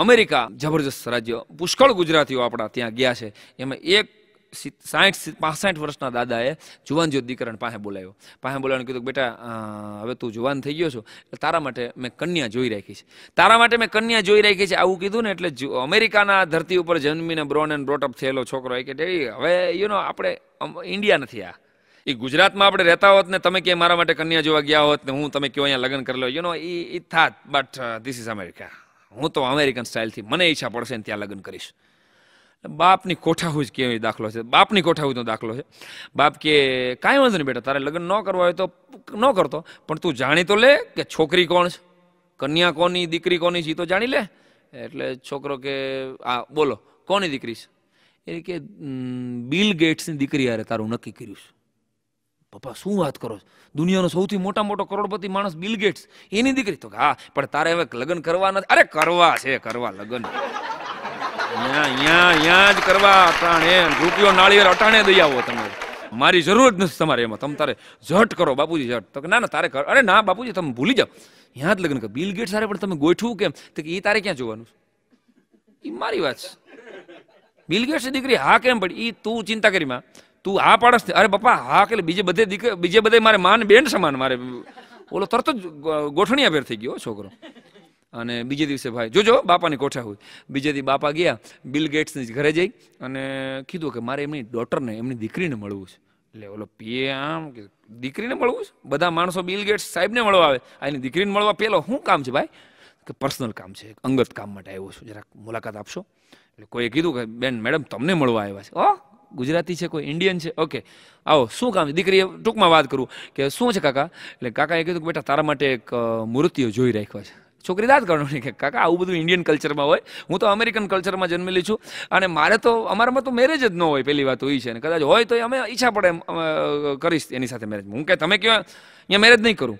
America જબરજસ્ત રાજ્ય પુષ્કળ ગુજરાતીઓ આપણા ત્યાં ગયા છે એમાં એક સાઠ પાસઠ વર્ષના દાદાએ જુવાન જો દીકરાને પાસે બોલાવ્યો પાસે બોલાવીને કીધું બેટા હવે તું જુવાન થઈ ગયો છો એટલે તારા માટે મેં કન્યા જોઈ રાખી છે તારા માટે મેં કન્યા જોઈ રાખી છે આવું કીધું ને એટલે અમેરિકાના ધરતી ઉપર જન્મીને બ્રોન એન્ડ બ્રોટઅપ થયેલો છોકરો કે હવે યુ નો આપણે ઇન્ડિયા નથી આ એ ગુજરાતમાં આપણે રહેતા હોત ને તમે કે મારા માટે કન્યા જોવા ગયા હોત ને હું તમે કયો અહીંયા લગ્ન કરી લો યુ નો ઈ થાત બટ ધીસ ઇઝ અમેરિકા હું તો અમેરિકન સ્ટાઇલથી મને ઈચ્છા પડશે ને ત્યાં લગ્ન કરીશ બાપની કોઠાહુજ કેવી દાખલો છે બાપની કોઠાહુજનો દાખલો છે બાપ કે કાંઈ વાંધો નહીં બેટા તારે લગ્ન ન કરવા હોય તો ન કરતો પણ તું જાણી તો લે કે છોકરી કોણ છે કન્યા કોની દીકરી કોની છે એ તો જાણી લે એટલે છોકરો કે આ બોલો કોની દીકરી છે એ કે બિલ ગેટ્સની દીકરી યારે તારું નક્કી કર્યું છે પપ્પા શું વાત કરો દુનિયાનો સૌથી મોટા મોટો કરોડપતિ માણસ બિલ ગેટ્સ એની દીકરી તો હા પણ તારે હવે લગ્ન કરવા નથી અરે કરવા છે કરવા લગ્ન જ કરવા અટાણે રૂપિયો નાળિયેર અટાણે દઈ આવો તમે મારી જરૂર જ નથી તમારે એમાં તમે તારે ઝટ કરો બાપુજી ઝટ તો કે ના ના તારે કર અરે ના બાપુજી તમે ભૂલી જાઓ ત્યાં જ લગ્ન કરો બિલ ગેટ સારે પણ તમે ગોઠવું કેમ તો કે એ તારે ક્યાં જોવાનું એ મારી વાત છે બિલ ગેટ્સ દીકરી હા કેમ પડી એ તું ચિંતા કરી માં તું આ પાડસ અરે બાપા હા કે બીજે બધે દીકરા બીજે બધે મારે માન બેન સમાન મારે ઓલો તરત જ ગોઠણીયા ભેર થઈ ગયો છોકરો અને બીજે દિવસે ભાઈ જોજો બાપાની કોઠા હોય બીજે દી બાપા ગયા બિલ ગેટ્સની ઘરે જઈ અને કીધું કે મારે એમની ડોટરને એમની દીકરીને મળવું છે એટલે ઓલો પીએ આમ દીકરીને મળવું છે બધા માણસો બિલ ગેટ્સ સાહેબને મળવા આવે એની દીકરીને મળવા પેલો શું કામ છે ભાઈ કે પર્સનલ કામ છે અંગત કામ માટે આવ્યો છું જરાક મુલાકાત આપશો એટલે કોઈએ કીધું કે બેન મેડમ તમને મળવા આવ્યા છે ઓહ ગુજરાતી છે કોઈ ઇન્ડિયન છે ઓકે આવો શું કામ છે દીકરીએ ટૂંકમાં વાત કરું કે શું છે કાકા એટલે કાકાએ કીધું કે બેટા તારા માટે એક મૂર્તિઓ જોઈ રાખ્યો છે છોકરી દાદ કરવાની કે કાકા આવું બધું ઇન્ડિયન કલ્ચરમાં હોય હું તો અમેરિકન કલ્ચરમાં જન્મેલી છું અને મારે તો અમારામાં તો મેરેજ જ ન હોય પહેલી વાત હોય છે અને કદાચ હોય તો અમે ઈચ્છા પડે કરીશ એની સાથે મેરેજ હું કે તમે કહેવા અહીંયા મેરેજ નહીં કરું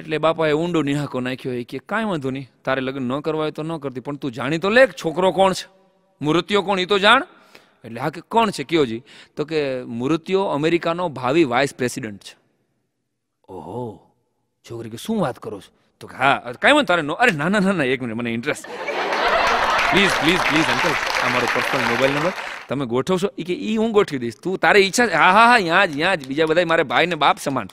એટલે બાપાએ ઊંડો નિહાકો નાખ્યો એ કે કાંઈ વાંધો નહીં તારે લગ્ન ન કરવા હોય તો ન કરતી પણ તું જાણી તો લે છોકરો કોણ છે મૃત્યુ કોણ એ તો જાણ એટલે હા કે કોણ છે કયોજી તો કે મૃત્યુ અમેરિકાનો ભાવિ વાઇસ પ્રેસિડેન્ટ છે ઓહો છોકરી કે શું વાત કરો છો તો કે હા કાંઈ મને તારે નો અરે ના ના ના એક મિનિટ મને interest please please please uncle આ મારો પર્સનલ મોબાઈલ નંબર તમે ગોઠવશો એ કે એ હું ગોઠવી દઈશ તું તારે ઈચ્છા હા હા હા ત્યાં જ ત્યાં જ બીજા બધા મારે ભાઈ ને બાપ સમાન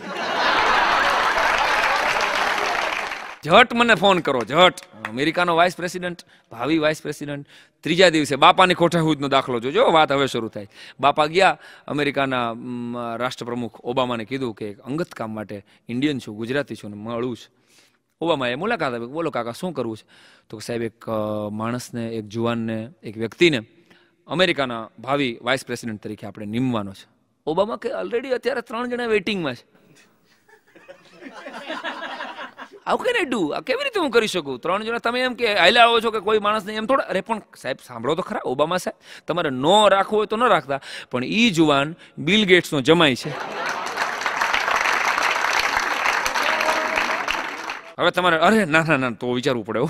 ઝટ મને ફોન કરો ઝટ અમેરિકાનો વાઇસ પ્રેસિડેન્ટ ભાવિ વાઇસ પ્રેસિડેન્ટ ત્રીજા દિવસે બાપાની ખોટાહુદનો દાખલો જોજો વાત હવે શરૂ થાય બાપા ગયા અમેરિકાના રાષ્ટ્રપ્રમુખ ઓબામાને કીધું કે અંગત કામ માટે ઇન્ડિયન છું ગુજરાતી છું ને મળું છું ઓબામાએ મુલાકાત આવી બોલો કાકા શું કરવું છે તો સાહેબ એક માણસને એક જુવાનને એક વ્યક્તિને અમેરિકાના ભાવિ વાઇસ પ્રેસિડેન્ટ તરીકે આપણે નિમવાનો છે ઓબામા કે ઓલરેડી અત્યારે ત્રણ જણા વેઇટિંગમાં છે આવું કેન આઈ ડુ આ કેવી રીતે હું કરી શકું ત્રણ જણા તમે એમ કે હાલ્યા આવો છો કે કોઈ માણસ માણસને એમ થોડા અરે પણ સાહેબ સાંભળો તો ખરા ઓબામા સાહેબ તમારે ન રાખવું હોય તો ન રાખતા પણ એ જુવાન બિલ ગેટ્સનો જમાય છે હવે તમારે અરે ના ના ના તો વિચારવું પડે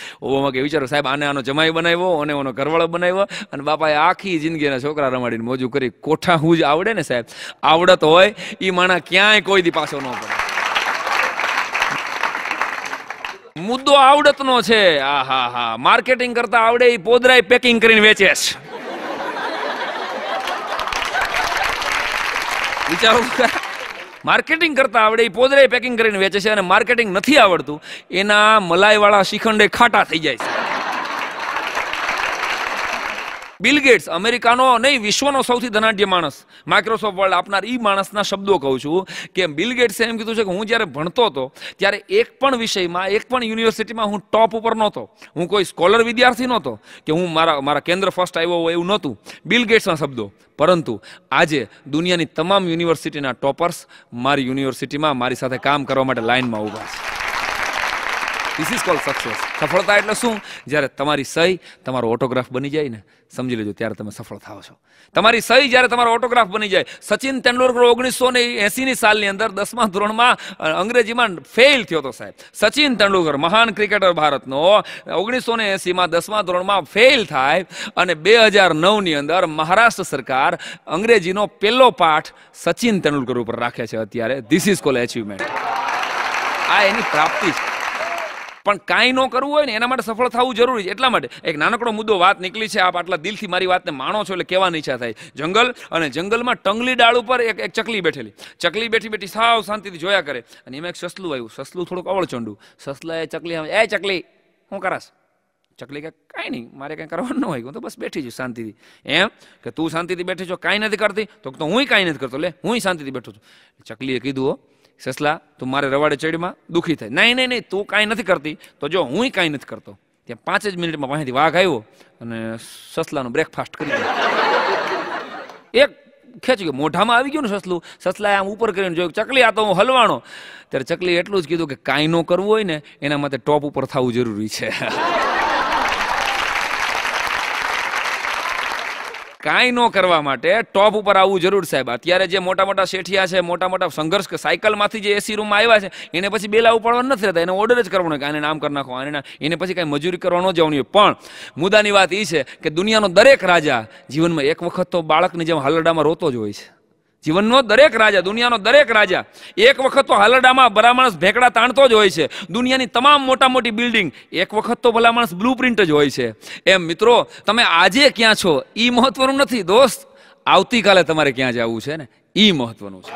ઓબામા કે વિચારો સાહેબ આને આનો જમાઈ બનાવ્યો અને એનો ઘરવાળો બનાવ્યો અને બાપાએ આખી જિંદગીના છોકરા રમાડીને મોજું કરી કોઠા હું જ આવડે ને સાહેબ આવડત હોય એ માણા ક્યાંય કોઈ દી પાછો ન પડે મુદ્દો આવડતનો છે આ હા હા માર્કેટિંગ કરતા આવડે એ પોદરાય પેકિંગ કરીને વેચે છે વિચારો માર્કેટિંગ કરતા આવડે એ પોદરાય પેકિંગ કરીને વેચે છે અને માર્કેટિંગ નથી આવડતું એના મલાઈવાળા શિખંડે ખાટા થઈ જાય છે બિલ ગેટ્સ અમેરિકાનો નહીં વિશ્વનો સૌથી ધનાઢ્ય માણસ માઇક્રોસોફ્ટ વર્લ્ડ આપનાર એ માણસના શબ્દો કહું છું કે બિલ ગેટ્સે એમ કીધું છે કે હું જ્યારે ભણતો હતો ત્યારે એક પણ વિષયમાં એક પણ યુનિવર્સિટીમાં હું ટોપ ઉપર નહોતો હું કોઈ સ્કોલર વિદ્યાર્થી નહોતો કે હું મારા મારા કેન્દ્ર ફર્સ્ટ આવ્યો હોય એવું નહોતું બિલ ગેટ્સના શબ્દો પરંતુ આજે દુનિયાની તમામ યુનિવર્સિટીના ટોપર્સ મારી યુનિવર્સિટીમાં મારી સાથે કામ કરવા માટે લાઇનમાં ઉભા છે ધીસ ઇઝ કોલ સક્સેસ સફળતા એટલે શું જ્યારે તમારી સહી તમારો ઓટોગ્રાફ બની જાય ને સમજી લેજો ત્યારે તમે સફળ થાવ છો તમારી સહી જ્યારે તમારો ઓટોગ્રાફ બની જાય સચિન તેંડુલકર ઓગણીસો ને એસીની સાલની અંદર દસમા ધોરણમાં અંગ્રેજીમાં ફેઇલ થયો હતો સાહેબ સચિન તેંડુલકર મહાન ક્રિકેટર ભારતનો ઓગણીસો ને એસીમાં દસમા ધોરણમાં ફેઇલ થાય અને બે હજાર નવની અંદર મહારાષ્ટ્ર સરકાર અંગ્રેજીનો પહેલો પાઠ સચિન તેંડુલકર ઉપર રાખે છે અત્યારે ધીસ ઇઝ કોલ એચિવમેન્ટ આ એની પ્રાપ્તિ છે પણ કાંઈ ન કરવું હોય ને એના માટે સફળ થવું જરૂરી છે એટલા માટે એક નાનકડો મુદ્દો વાત નીકળી છે આપ આટલા દિલથી મારી વાતને માણો છો એટલે કહેવાની ઈચ્છા થાય જંગલ અને જંગલમાં ટંગલી ડાળ ઉપર એક એક ચકલી બેઠેલી ચકલી બેઠી બેઠી સાવ શાંતિથી જોયા કરે અને એમાં એક સસલું આવ્યું સસલું થોડુંક અવળચંડું સસલા એ ચકલી એ ચકલી હું કરાશ ચકલી કે કાંઈ નહીં મારે કાંઈ કરવાનું ન હોય હું તો બસ બેઠી છું શાંતિથી એમ કે તું શાંતિથી બેઠી છો કાંઈ નથી કરતી તો હું કાંઈ નથી કરતો લે હું શાંતિથી બેઠો છું ચકલીએ કીધું સસલા તું મારે રવાડે ચડીમાં દુઃખી થાય નહીં નહીં નહીં તું કાંઈ નથી કરતી તો જો હું કાંઈ નથી કરતો ત્યાં પાંચ જ મિનિટમાં પાસેથી વાઘ આવ્યો અને સસલાનું બ્રેકફાસ્ટ કરી દીધું એક ખેંચ ગયો મોઢામાં આવી ગયું ને સસલું સસલાએ આમ ઉપર કરીને જોયું ચકલી આ તો હું હલવાનો ત્યારે ચકલી એટલું જ કીધું કે કાંઈ ન કરવું હોય ને એના માટે ટોપ ઉપર થવું જરૂરી છે કાંઈ ન કરવા માટે ટોપ ઉપર આવવું જરૂર સાહેબ અત્યારે જે મોટા મોટા શેઠિયા છે મોટા મોટા સંઘર્ષ સાયકલમાંથી જે એસી રૂમમાં આવ્યા છે એને પછી બેલા ઉપાડવા નથી રહેતા એને ઓર્ડર જ કરવાનો કે આને નામ કરી નાખો આને એને પછી કાંઈ મજૂરી કરવા ન જવાની પણ મુદ્દાની વાત એ છે કે દુનિયાનો દરેક રાજા જીવનમાં એક વખત તો બાળકની જેમ હાલરડામાં રોતો જ હોય છે જીવનનો દરેક રાજા દુનિયાનો દરેક રાજા એક વખત તો હાલરડામાં ભલા માણસ ભેકડા તાણતો જ હોય છે દુનિયાની તમામ મોટા મોટી બિલ્ડિંગ એક વખત તો ભલા માણસ બ્લુ પ્રિન્ટ જ હોય છે એમ મિત્રો તમે આજે ક્યાં છો એ મહત્વનું નથી દોસ્ત આવતીકાલે તમારે ક્યાં જવું છે ને એ મહત્વનું છે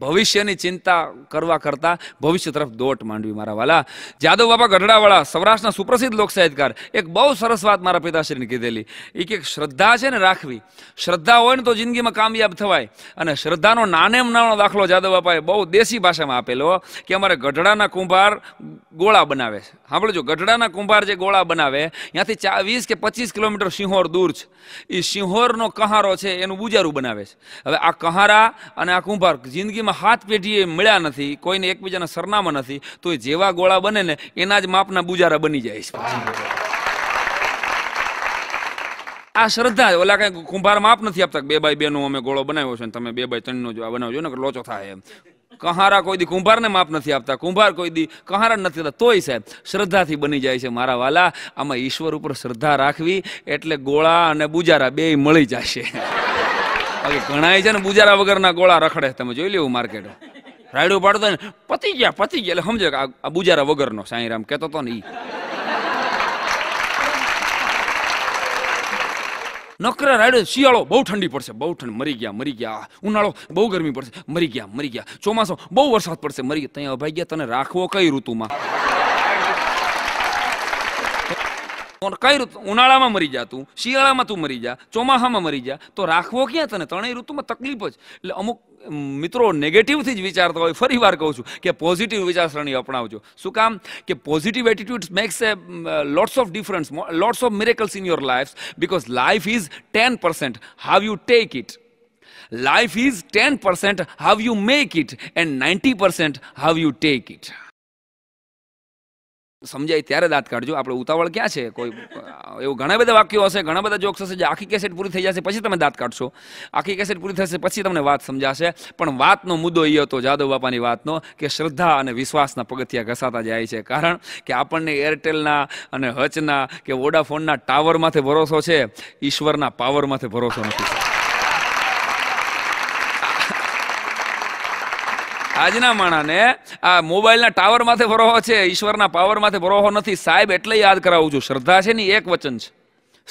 ભવિષ્યની ચિંતા કરવા કરતાં ભવિષ્ય તરફ દોટ માંડવી મારા વાલા જાદવ બાપા ગઢડાવાળા સૌરાષ્ટ્રના સુપ્રસિદ્ધ લોક સાહિત્યકાર એક બહુ સરસ વાત મારા પિતાશ્રીને કીધેલી એ કે શ્રદ્ધા છે ને રાખવી શ્રદ્ધા હોય ને તો જિંદગીમાં કામયાબ થવાય અને શ્રદ્ધાનો નાનેમ નાનો દાખલો જાદવ બાપાએ બહુ દેશી ભાષામાં આપેલો કે અમારે ગઢડાના કુંભાર ગોળા બનાવે છે સાંભળજો ગઢડાના કુંભાર જે ગોળા બનાવે ત્યાંથી ચા વીસ કે પચીસ કિલોમીટર સિંહોર દૂર છે એ સિંહોરનો કહારો છે એનું બુજારું બનાવે છે હવે આ કહારા અને આ કુંભાર જિંદગીમાં પેઢીમાં હાથ પેઢીએ મળ્યા નથી કોઈને એકબીજાના સરનામા નથી તો એ જેવા ગોળા બને ને એના જ માપના બુજારા બની જાય છે આ શ્રદ્ધા ઓલા કઈ કુંભાર માપ નથી આપતા બે બાય બે અમે ગોળો બનાવ્યો છે તમે બે બાય ત્રણ નો જો બનાવજો ને લોચો થાય એમ કહારા કોઈ દી કુંભાર ને માપ નથી આપતા કુંભાર કોઈ દી કહારા નથી આપતા તોય સાહેબ શ્રદ્ધાથી બની જાય છે મારા વાલા આમાં ઈશ્વર ઉપર શ્રદ્ધા રાખવી એટલે ગોળા અને બુજારા બે મળી જશે બાકી ઘણા છે ને બુજારા વગરના ગોળા રખડે તમે જોઈ લેવું માર્કેટ રાયડું પાડતો ને પતી ગયા પતી ગયા એટલે સમજે કે આ બુજારા વગરનો સાંઈરામ કહેતો હતો ને એ નકરા રાયડો શિયાળો બહુ ઠંડી પડશે બહુ ઠંડ મરી ગયા મરી ગયા ઉનાળો બહુ ગરમી પડશે મરી ગયા મરી ગયા ચોમાસો બહુ વરસાદ પડશે મરી ગયા ત્યાં અભાઈ ગયા તને રાખવો કઈ ઋતુમાં કઈ ઋતુ ઉનાળામાં મરી જા તું શિયાળામાં તું મરી જા ચોમાસામાં મરી જા તો રાખવો ક્યાં તને ત્રણેય ઋતુમાં તકલીફ જ એટલે અમુક મિત્રો નેગેટિવથી જ વિચારતા હોય ફરી વાર કહું છું કે પોઝિટિવ વિચારસરણી અપનાવજો શું કામ કે positive attitude makes a lots of difference lots of miracles in your life because life is ten percent how you take it life is ten percent how you make it and ninety percent how you take it સમજાય ત્યારે દાંત કાઢજો આપણે ઉતાવળ ક્યાં છે કોઈ એવું ઘણા બધા વાક્યો હશે ઘણા બધા જોક્સ હશે જે આખી કેસેટ પૂરી થઈ જશે પછી તમે દાંત કાઢશો આખી કેસેટ પૂરી થશે પછી તમને વાત સમજાશે પણ વાતનો મુદ્દો એ હતો જાદવ બાપાની વાતનો કે શ્રદ્ધા અને વિશ્વાસના પગથિયા ઘસાતા જાય છે કારણ કે આપણને એરટેલના અને હચના કે વોડાફોનના ટાવરમાંથી ભરોસો છે ઈશ્વરના પાવરમાંથી ભરોસો નથી આજના માણાને આ મોબાઈલના ટાવર માથે ભરોહો છે ઈશ્વરના પાવર માથે ભરોહો નથી સાહેબ એટલે યાદ કરાવું છું શ્રદ્ધા છે ને એક વચન છે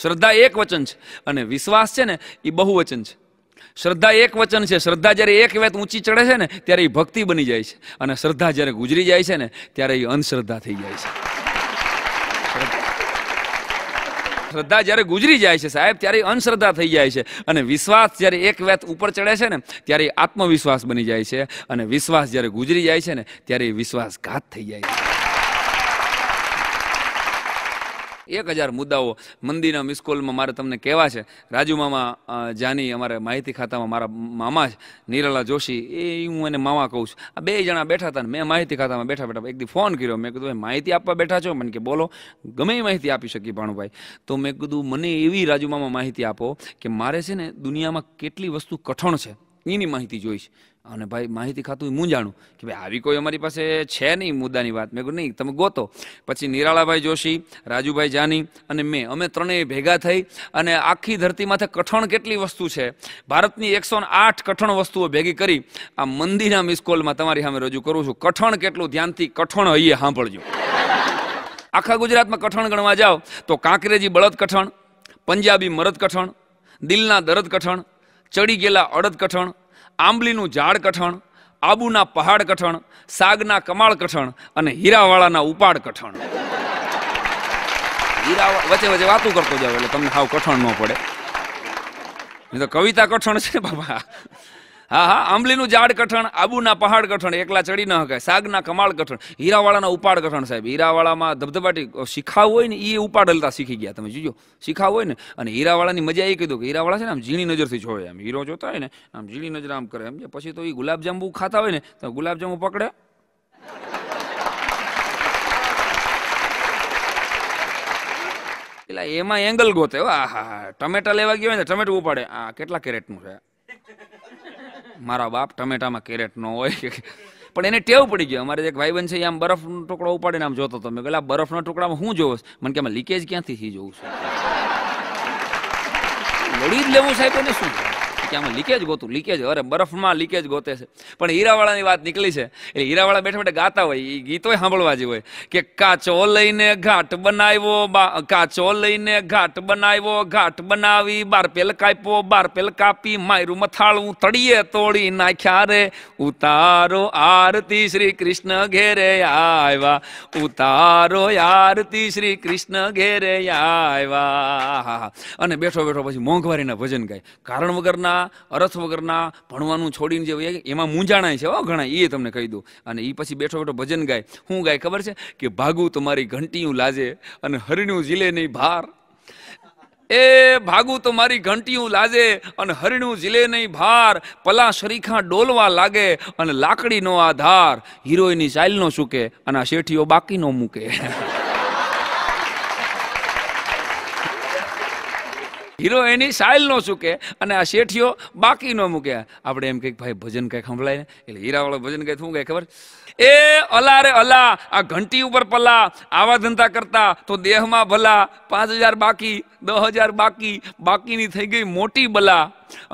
શ્રદ્ધા એક વચન છે અને વિશ્વાસ છે ને એ બહુવચન છે શ્રદ્ધા એક વચન છે શ્રદ્ધા જ્યારે એક વેત ઊંચી ચડે છે ને ત્યારે એ ભક્તિ બની જાય છે અને શ્રદ્ધા જ્યારે ગુજરી જાય છે ને ત્યારે એ અંધશ્રદ્ધા થઈ જાય છે શ્રદ્ધા જ્યારે ગુજરી જાય છે સાહેબ ત્યારે અંધશ્રદ્ધા થઈ જાય છે અને વિશ્વાસ જ્યારે એક વેત ઉપર ચડે છે ને ત્યારે આત્મવિશ્વાસ બની જાય છે અને વિશ્વાસ જ્યારે ગુજરી જાય છે ને ત્યારે વિશ્વાસઘાત થઈ જાય છે એક હજાર મુદ્દાઓ મંદીના મિસકોલમાં મારે તમને કહેવા છે રાજુ મામા જાની અમારે માહિતી ખાતામાં મારા મામા જ નિરાલા જોશી એ હું એને મામા કહું છું આ બે જણા બેઠા હતા ને મેં માહિતી ખાતામાં બેઠા બેઠા એક દી ફોન કર્યો મેં કીધું માહિતી આપવા બેઠા છો મને કે બોલો ગમે એ માહિતી આપી શકીએ ભાણુભાઈ તો મેં કીધું મને એવી રાજુ મામા માહિતી આપો કે મારે છે ને દુનિયામાં કેટલી વસ્તુ કઠણ છે એની માહિતી જોઈશ અને ભાઈ માહિતી ખાતું હું જાણું કે ભાઈ આવી કોઈ અમારી પાસે છે નહીં મુદ્દાની વાત મેં કહ્યું નહીં તમે ગોતો પછી નિરાળાભાઈ જોશી રાજુભાઈ જાની અને મેં અમે ત્રણેય ભેગા થઈ અને આખી ધરતી માથે કઠણ કેટલી વસ્તુ છે ભારતની એકસો આઠ કઠણ વસ્તુઓ ભેગી કરી આ મંદિરના મિસકોલમાં તમારી સામે રજૂ કરું છું કઠણ કેટલું ધ્યાનથી કઠણ હૈયે સાંભળજો આખા ગુજરાતમાં કઠણ ગણવા જાઓ તો કાંકરેજી બળદ કઠણ પંજાબી મરદ કઠણ દિલના દરદ કઠણ ચડી ગયેલા અડદ કઠણ આંબલીનું ઝાડ કઠણ આબુના પહાડ કઠણ સાગના કમાળ કઠણ અને હીરાવાળાના ઉપાડ કઠણ હીરા વચ્ચે વચ્ચે વાતું કરતો જાવ એટલે તમને સાવ કઠણ ન પડે તો કવિતા કઠણ છે બાબા હા હા આંબલીનું ઝાડ કઠણ આબુના પહાડ કઠણ એકલા ચડી ન શકાય સાગના કમાળ કઠણ હીરાવાળાના ઉપાડ કઠણ સાહેબ હીરાવાળામાં ધબધબાટી શીખાવ હોય ને એ ઉપાડ હલતા શીખી ગયા તમે જોજો શીખાવ હોય ને અને હીરાવાળાની મજા એ કીધું કે હીરાવાળા છે ને આમ ઝીણી નજરથી જોવે આમ હીરો જોતા હોય ને આમ ઝીણી નજર આમ કરે એમ પછી તો એ ગુલાબજાંબુ ખાતા હોય ને તો ગુલાબજાંબુ પકડે એટલે એમાં એંગલ ગોતે હા હા ટમેટા લેવા ગયો હોય ને ટમેટું ઉપાડે આ કેટલા કેરેટનું છે મારા બાપ ટમેટામાં કેરેટ ન હોય પણ એને ટેવ પડી ગયો અમારે એક ભાઈબંધ છે આમ બરફનો ટુકડો ઉપાડીને આમ જોતો હતો મેં પેલા બરફના ટુકડામાં હું જોઉં મને કે લીકેજ ક્યાંથી જોઉં છું લડી જ લેવું સાહેબ એને શું કે આમાં લીકેજ ગોતું લીકેજ અરે બરફમાં લીકેજ ગોતે છે પણ હીરાવાળાની વાત નીકળી છે એટલે હીરાવાળા બેઠા બેઠા ગાતા હોય એ ગીતો સાંભળવા જે હોય કે કાચો લઈને ઘાટ બનાવ્યો કાચો લઈને ઘાટ બનાવ્યો ઘાટ બનાવી બાર પેલ કાપ્યો બાર પેલ કાપી માયરું મથાળું તળીએ તોડી નાખ્યા રે ઉતારો આરતી શ્રી કૃષ્ણ ઘેરે આવ્યા ઉતારો આરતી શ્રી કૃષ્ણ ઘેરે આવ્યા અને બેઠો બેઠો પછી મોંઘવારીના ભજન ગાય કારણ વગરના બધા અરથ વગરના ભણવાનું છોડીને જે એમાં મૂંઝાણાય છે ઘણા એ તમને કહી દઉં અને એ પછી બેઠો બેઠો ભજન ગાય હું ગાય ખબર છે કે ભાગું તમારી ઘંટીયું લાજે અને હરિણ્યું જીલે નહીં ભાર એ ભાગું તો મારી ઘંટીયું લાજે અને હરણું ઝીલે નહીં ભાર પલા શરીખા ડોલવા લાગે અને લાકડીનો આધાર હિરોઈનની ચાલનો સૂકે અને આ શેઠીઓ બાકીનો મૂકે હીરો એની સાયલ નો ચૂકે અને આ શેઠીઓ બાકી ન મૂક્યા આપણે એમ કંઈક ભાઈ ભજન કંઈક સંભળાય ને એટલે હીરાવાળો ભજન કંઈ શું કહે ખબર એ અલા રે અલા આ ઘંટી ઉપર પલા આવા ધંધા કરતા તો દેહમાં ભલા પાંચ હજાર બાકી દસ હજાર બાકી બાકીની થઈ ગઈ મોટી બલા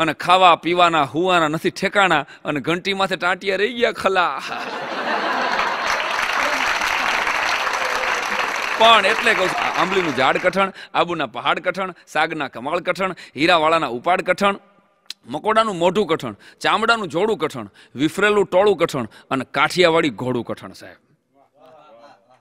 અને ખાવા પીવાના હુવાના નથી ઠેકાણા અને ઘંટીમાંથી માથે ટાંટિયા રહી ગયા ખલા પણ એટલે કહું આંબલીનું ઝાડ કઠણ આબુના પહાડ કઠણ સાગના કમાળ કઠણ હીરાવાળાના ઉપાડ કઠણ મકોડાનું મોઢું કઠણ ચામડાનું જોડું કઠણ વિફરેલું ટોળું કઠણ અને કાઠિયાવાડી ઘોડું કઠણ સાહેબ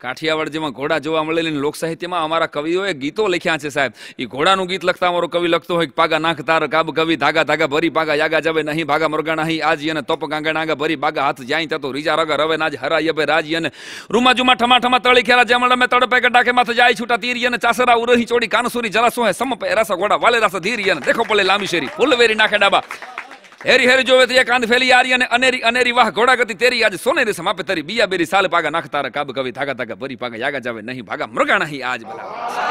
કાઠિયાવાડ જેમાં ઘોડા જોવા મળેલી લોક સાહિત્યમાં અમારા કવિઓએ ગીતો લખ્યા છે સાહેબ એ ઘોડાનું ગીત લખતા અમારો કવિ લખતો હોય પાગા નાખ તાર કાબ કવિ ધાગા ધાગા ભરી પાગા યાગા જવે નહીં ભાગા મરગાણા હી આજી અને તપ ગાંગા નાગા ભરી બાગા હાથ જાય તતો રીજા રગા હવે નાજ હરાય યબે રાજી અને રૂમા જુમા ઠમા ઠમા તળી ખેરા જમળ મે તડપે કે ડાકે માથે જાય છૂટા તીરી અને ચાસરા ઉરહી ચોડી કાનસુરી જલાસો હે સમ પે ઘોડા વાલે રાસા ધીરી અને દેખો પડે લાંબી શેરી ફૂલ વેરી નાખે ડાબા હેરી હેરી જોવે તે કાંદ ફેલી આરી અને અનેરી અનેરી વાહ ઘોડા ગતિ તેરી આજ સોનેરી સમાપે તારી બીયા બેરી સાલ પાગા નાખ તારા કાબ કવિ થાગા થાગા ભરી પાગા યાગા જાવે નહીં ભાગા મૃગા નહીં આજ ભલા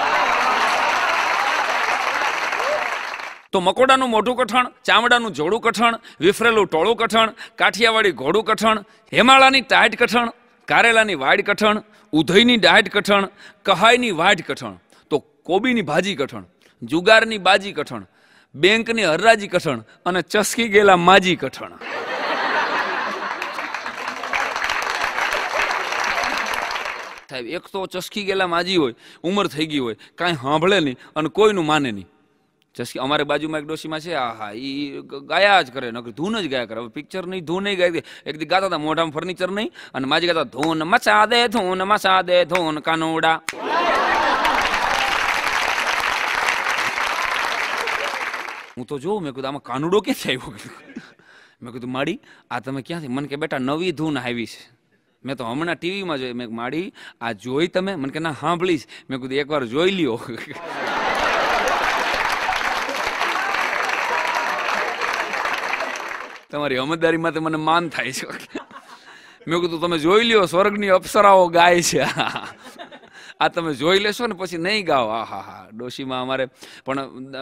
તો મકોડાનું મોઢું કઠણ ચામડાનું જોડું કઠણ વિફરેલું ટોળું કઠણ કાઠિયાવાડી ઘોડું કઠણ હેમાળાની ટાઈટ કઠણ કારેલાની વાડ કઠણ ઉધઈની ડાઢ કઠણ કહાઈની વાઢ કઠણ તો કોબીની ભાજી કઠણ જુગારની બાજી કઠણ બેંકની હરરાજી કઠણ અને ચસકી ગયેલા માજી કઠણ સાહેબ એક તો ચસકી ગયેલા માજી હોય ઉંમર થઈ ગઈ હોય કાંઈ સાંભળે નહીં અને કોઈનું માને નહીં ચસકી અમારે બાજુમાં એક ડોશીમાં છે આ હા એ ગાયા જ કરે નકર ધૂન જ ગાયા કરે પિક્ચર નહીં ધૂન નહીં ગાય એક દી ગાતા હતા મોઢામાં ફર્નિચર નહીં અને માજી ગાતા ધૂન મચા દે ધૂન મચા દે ધૂન કાનોડા હું તો જોઉં મેં કીધું આમાં કાનુડો કે ક્યાંથી આવ્યો મેં કીધું માડી આ તમે ક્યાંથી મને કે બેટા નવી ધૂન આવી છે મેં તો હમણાં ટીવીમાં જોઈ મેં માડી આ જોઈ તમે મને કે ના સાંભળીશ મેં કીધું એકવાર જોઈ લ્યો તમારી અમદારીમાં તો મને માન થાય છે મેં કીધું તમે જોઈ લ્યો સ્વર્ગની અપ્સરાઓ ગાય છે આ તમે જોઈ લેશો ને પછી નહીં ગાઓ આ હા હા ડોશીમાં અમારે પણ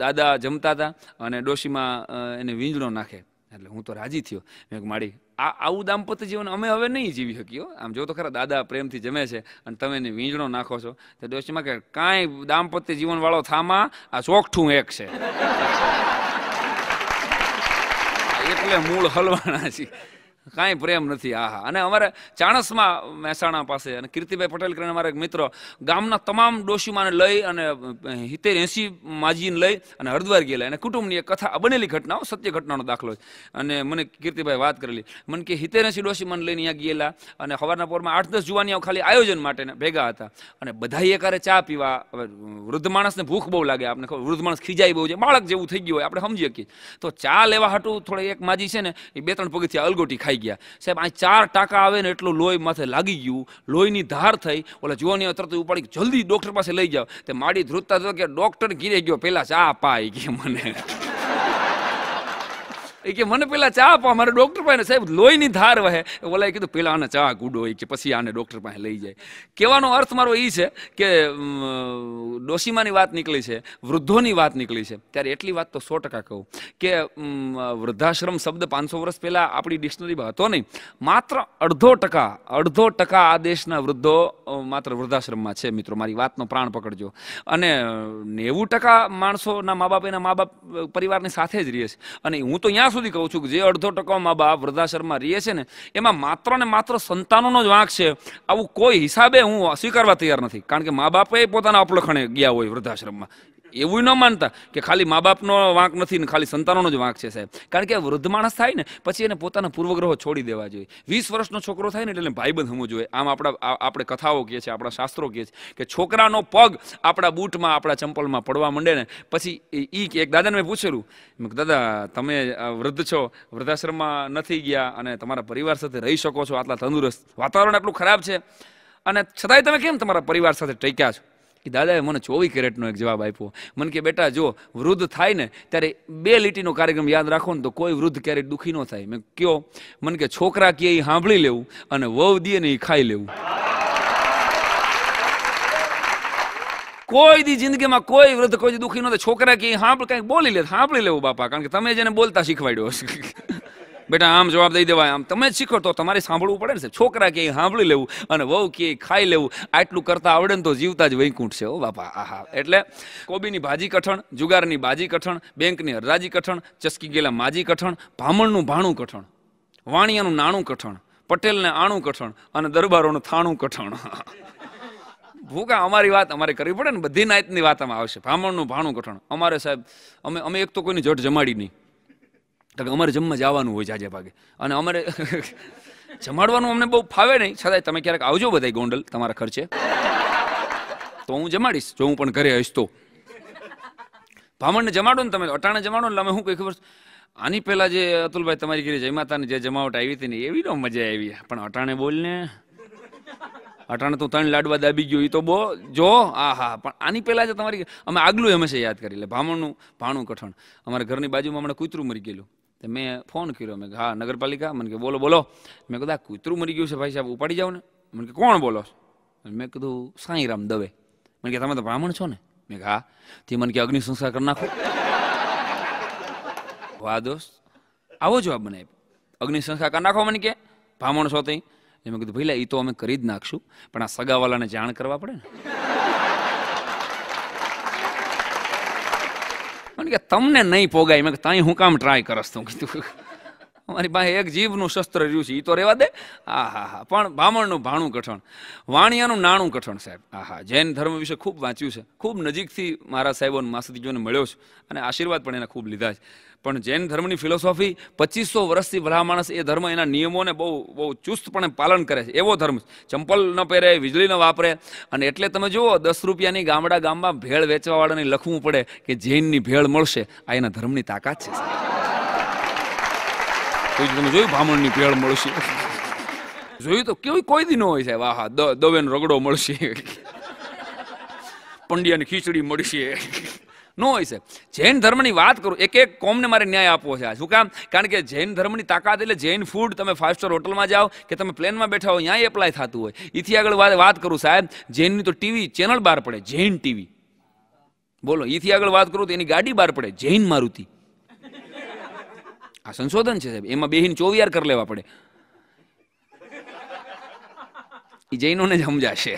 દાદા જમતા હતા અને ડોશીમાં એને વીંજણો નાખે એટલે હું તો રાજી થયો મેં માડી આ આવું દાંપત્ય જીવન અમે હવે નહીં જીવી શકીએ આમ જો તો ખરા દાદા પ્રેમથી જમે છે અને તમે એને વીંજણો નાખો છો તો ડોશીમાં કે કાંઈ દાંપત્ય જીવનવાળો થામાં આ ચોખઠું એક છે એટલે મૂળ હલવાના છે કાંઈ પ્રેમ નથી આહા અને અમારે ચાણસમાં મહેસાણા પાસે અને કીર્તિભાઈ પટેલ કરીને અમારા મિત્ર ગામના તમામ ડોશીમાને લઈ અને સિત્તેર એંસી માજીને લઈ અને હરિદ્વાર ગયેલા અને કુટુંબની એક કથા બનેલી ઘટનાઓ સત્ય ઘટનાનો દાખલો છે અને મને કીર્તિભાઈ વાત કરેલી મને કે સિત્તેર એંસી ડોશીમાને લઈને અહીંયા ગયેલા અને સવારના પોરમાં આઠ દસ જુવાનીઓ ખાલી આયોજન માટે ભેગા હતા અને બધા એકારે ચા પીવા હવે વૃદ્ધ માણસને ભૂખ બહુ લાગે આપણે વૃદ્ધ માણસ ખીજાઈ બહુ છે બાળક જેવું થઈ ગયું હોય આપણે સમજીએ કે તો ચા લેવા હતું થોડી એક માજી છે ને એ બે ત્રણ પગથી અલગોટી ખાઈ ફસાઈ ગયા સાહેબ આ ચાર ટાંકા આવે ને એટલું લોહી માથે લાગી ગયું લોહીની ધાર થઈ ઓલા જુવાની તરત ઉપાડી જલ્દી ડૉક્ટર પાસે લઈ જાઓ તે માડી ધ્રુતતા કે ડૉક્ટર ઘીરે ગયો પહેલાં ચા પાઈ ગઈ મને એ કે મને પેલા ચા આપો મારે ડૉક્ટર પાસે સાહેબ લોહીની ધાર વહે ઓલાએ કીધું પેલા આને ચા ગુડો એ કે પછી આને ડૉક્ટર પાસે લઈ જાય કહેવાનો અર્થ મારો એ છે કે ડોશીમાની વાત નીકળી છે વૃદ્ધોની વાત નીકળી છે ત્યારે એટલી વાત તો સો ટકા કહું કે વૃદ્ધાશ્રમ શબ્દ પાંચસો વર્ષ પહેલાં આપણી ડિક્શનરીમાં હતો નહીં માત્ર અડધો ટકા અડધો ટકા આ દેશના વૃદ્ધો માત્ર વૃદ્ધાશ્રમમાં છે મિત્રો મારી વાતનો પ્રાણ પકડજો અને નેવું ટકા માણસોના મા બાપ એના મા બાપ પરિવારની સાથે જ રહીએ છે અને હું તો ત્યાં ત્યાં સુધી કહું છું કે જે અડધો ટકા મા બાપ વૃદ્ધાશ્રમમાં રહીએ છે ને એમાં માત્ર ને માત્ર સંતાનોનો જ વાંક છે આવું કોઈ હિસાબે હું સ્વીકારવા તૈયાર નથી કારણ કે મા બાપે પોતાના અપલખણે ગયા હોય વૃદ્ધાશ્રમમાં એવું ન માનતા કે ખાલી મા બાપનો વાંક નથી ને ખાલી સંતાનોનો જ વાંક છે સાહેબ કારણ કે વૃદ્ધ માણસ થાય ને પછી એને પોતાના પૂર્વગ્રહો છોડી દેવા જોઈએ વીસ વર્ષનો છોકરો થાય ને એટલે ભાઈબંધ હમવું જોઈએ આમ આપણા આપણે કથાઓ કહે છે આપણા શાસ્ત્રો કહે છે કે છોકરાનો પગ આપણા બૂટમાં આપણા ચંપલમાં પડવા માંડે ને પછી એ એક દાદાને મેં પૂછેલું દાદા તમે વૃદ્ધ છો વૃદ્ધાશ્રમમાં નથી ગયા અને તમારા પરિવાર સાથે રહી શકો છો આટલા તંદુરસ્ત વાતાવરણ આટલું ખરાબ છે અને છતાંય તમે કેમ તમારા પરિવાર સાથે ટક્યા છો કે દાદાએ મને ચોવીસ કેરેટનો એક જવાબ આપ્યો મને કે બેટા જો વૃદ્ધ થાય ને ત્યારે બે લીટીનો કાર્યક્રમ યાદ રાખો ને તો કોઈ વૃદ્ધ ક્યારેય દુઃખી ન થાય મેં કયો મને કે છોકરા કે એ સાંભળી લેવું અને વહુ દે ને એ ખાઈ લેવું કોઈ દી જિંદગીમાં કોઈ વૃદ્ધ કોઈ દુઃખી ન થાય છોકરા કે સાંભળ કંઈક બોલી લે સાંભળી લેવું બાપા કારણ કે તમે જેને બોલતા શીખવાડ્યો બેટા આમ જવાબ દઈ દેવાય આમ તમે જ શીખો તો તમારે સાંભળવું પડે ને સાહેબ છોકરા કે સાંભળી લેવું અને વહુ કે ખાઈ લેવું આટલું કરતા આવડે ને તો જીવતા જ વૈકુંઠ છે ઓ બાપા આહા એટલે કોબીની ભાજી કઠણ જુગારની બાજી કઠણ બેંકની હરરાજી કઠણ ચસકી ગયેલા માજી કઠણ ભામણનું ભાણું કઠણ વાણિયાનું નાણું કઠણ પટેલને આણું કઠણ અને દરબારોનું થાણું કઠણ ભૂકા અમારી વાત અમારે કરવી પડે ને બધી નાયતની વાતમાં આવશે ભામણનું ભાણું કઠણ અમારે સાહેબ અમે અમે એક તો કોઈની જટ જમાડી નહીં કારણ કે અમારે જમવા જવાનું હોય જાજે ભાગે અને અમારે જમાડવાનું અમને બહુ ફાવે નહીં છતાંય તમે ક્યારેક આવજો બધાય ગોંડલ તમારા ખર્ચે તો હું જમાડીશ જો હું પણ ઘરે હશ તો ભામણને જમાડો ને તમે અટાણે જમાડો ને તમે હું કઈ ખબર આની પહેલાં જે અતુલભાઈ તમારી ઘરે જયમાતાની જે જમાવટ આવી હતી ને એવી ન મજા આવી પણ અટાણે બોલને અટાણે તો ત્રણ લાડવા દાબી ગયો એ તો બહુ જો આ હા પણ આની પહેલાં જે તમારી અમે આગલું હંમેશા યાદ કરી લે ભામણનું ભાણું કઠણ અમારા ઘરની બાજુમાં હમણાં કૂતરું મરી ગયેલું તો મેં ફોન કર્યો મેં હા નગરપાલિકા મને કે બોલો બોલો મેં કીધું આ કૂતરું મરી ગયું છે ભાઈ સાહેબ ઉપાડી જાઓ ને મને કે કોણ બોલો મેં કીધું સાંઈરામ દવે મને કે તમે તો બ્રાહ્મણ છો ને મેં કે હા તે મને કે અગ્નિ સંસ્કાર કરી નાખો વાહ દોસ્ત આવો જવાબ મને અગ્નિ સંસ્કાર કરી નાખો મને કે બ્રાહ્મણ છો તે મેં કીધું ભાઈ એ તો અમે કરી જ નાખશું પણ આ સગાવાલાને જાણ કરવા પડે ને કે તમને નહીં પોગાય મેં તાઈ હું કામ ટ્રાય કરસ તું કીધું અમારી પાસે એક જીવનું શસ્ત્ર રહ્યું છે એ તો રહેવા દે હા હા હા પણ બ્રાહ્મણનું ભાણું કઠણ વાણિયાનું નાણું કઠણ સાહેબ હા હા જૈન ધર્મ વિશે ખૂબ વાંચ્યું છે ખૂબ નજીકથી મારા સાહેબો માસદીજોને મળ્યો છે અને આશીર્વાદ પણ એના ખૂબ લીધા છે પણ જૈન ધર્મની ફિલોસોફી પચીસો વર્ષથી ભલા માણસ એ ધર્મ એના નિયમોને બહુ બહુ ચુસ્તપણે પાલન કરે છે એવો ધર્મ ચંપલ ન પહેરે વીજળી ન વાપરે અને એટલે તમે જુઓ દસ રૂપિયાની ગામડા ગામમાં ભેળ વેચવાવાળાને લખવું પડે કે જૈનની ભેળ મળશે આ એના ધર્મની તાકાત છે કોઈ જોયું ભામણની પેળ મળશે જોયું તો કેવી કોઈ દી ન હોય સાહેબ આહા દવેનો રગડો મળશે પંડ્યાની ખીચડી મળશે ન હોય છે જૈન ધર્મની વાત કરું એક એક કોમને મારે ન્યાય આપવો છે શું કામ કારણ કે જૈન ધર્મની તાકાત એટલે જૈન ફૂડ તમે ફાઇવ સ્ટાર હોટલમાં જાઓ કે તમે પ્લેનમાં બેઠા હો ત્યાં એપ્લાય થતું હોય એથી આગળ વાત કરું સાહેબ જૈનની તો ટીવી ચેનલ બહાર પડે જૈન ટીવી બોલો એથી આગળ વાત કરું તો એની ગાડી બહાર પડે જૈન મારુતિ આ સંશોધન છે સાહેબ એમાં બેહીને ચોવિયાર કરી લેવા પડે એ જૈનોને જ સમજાશે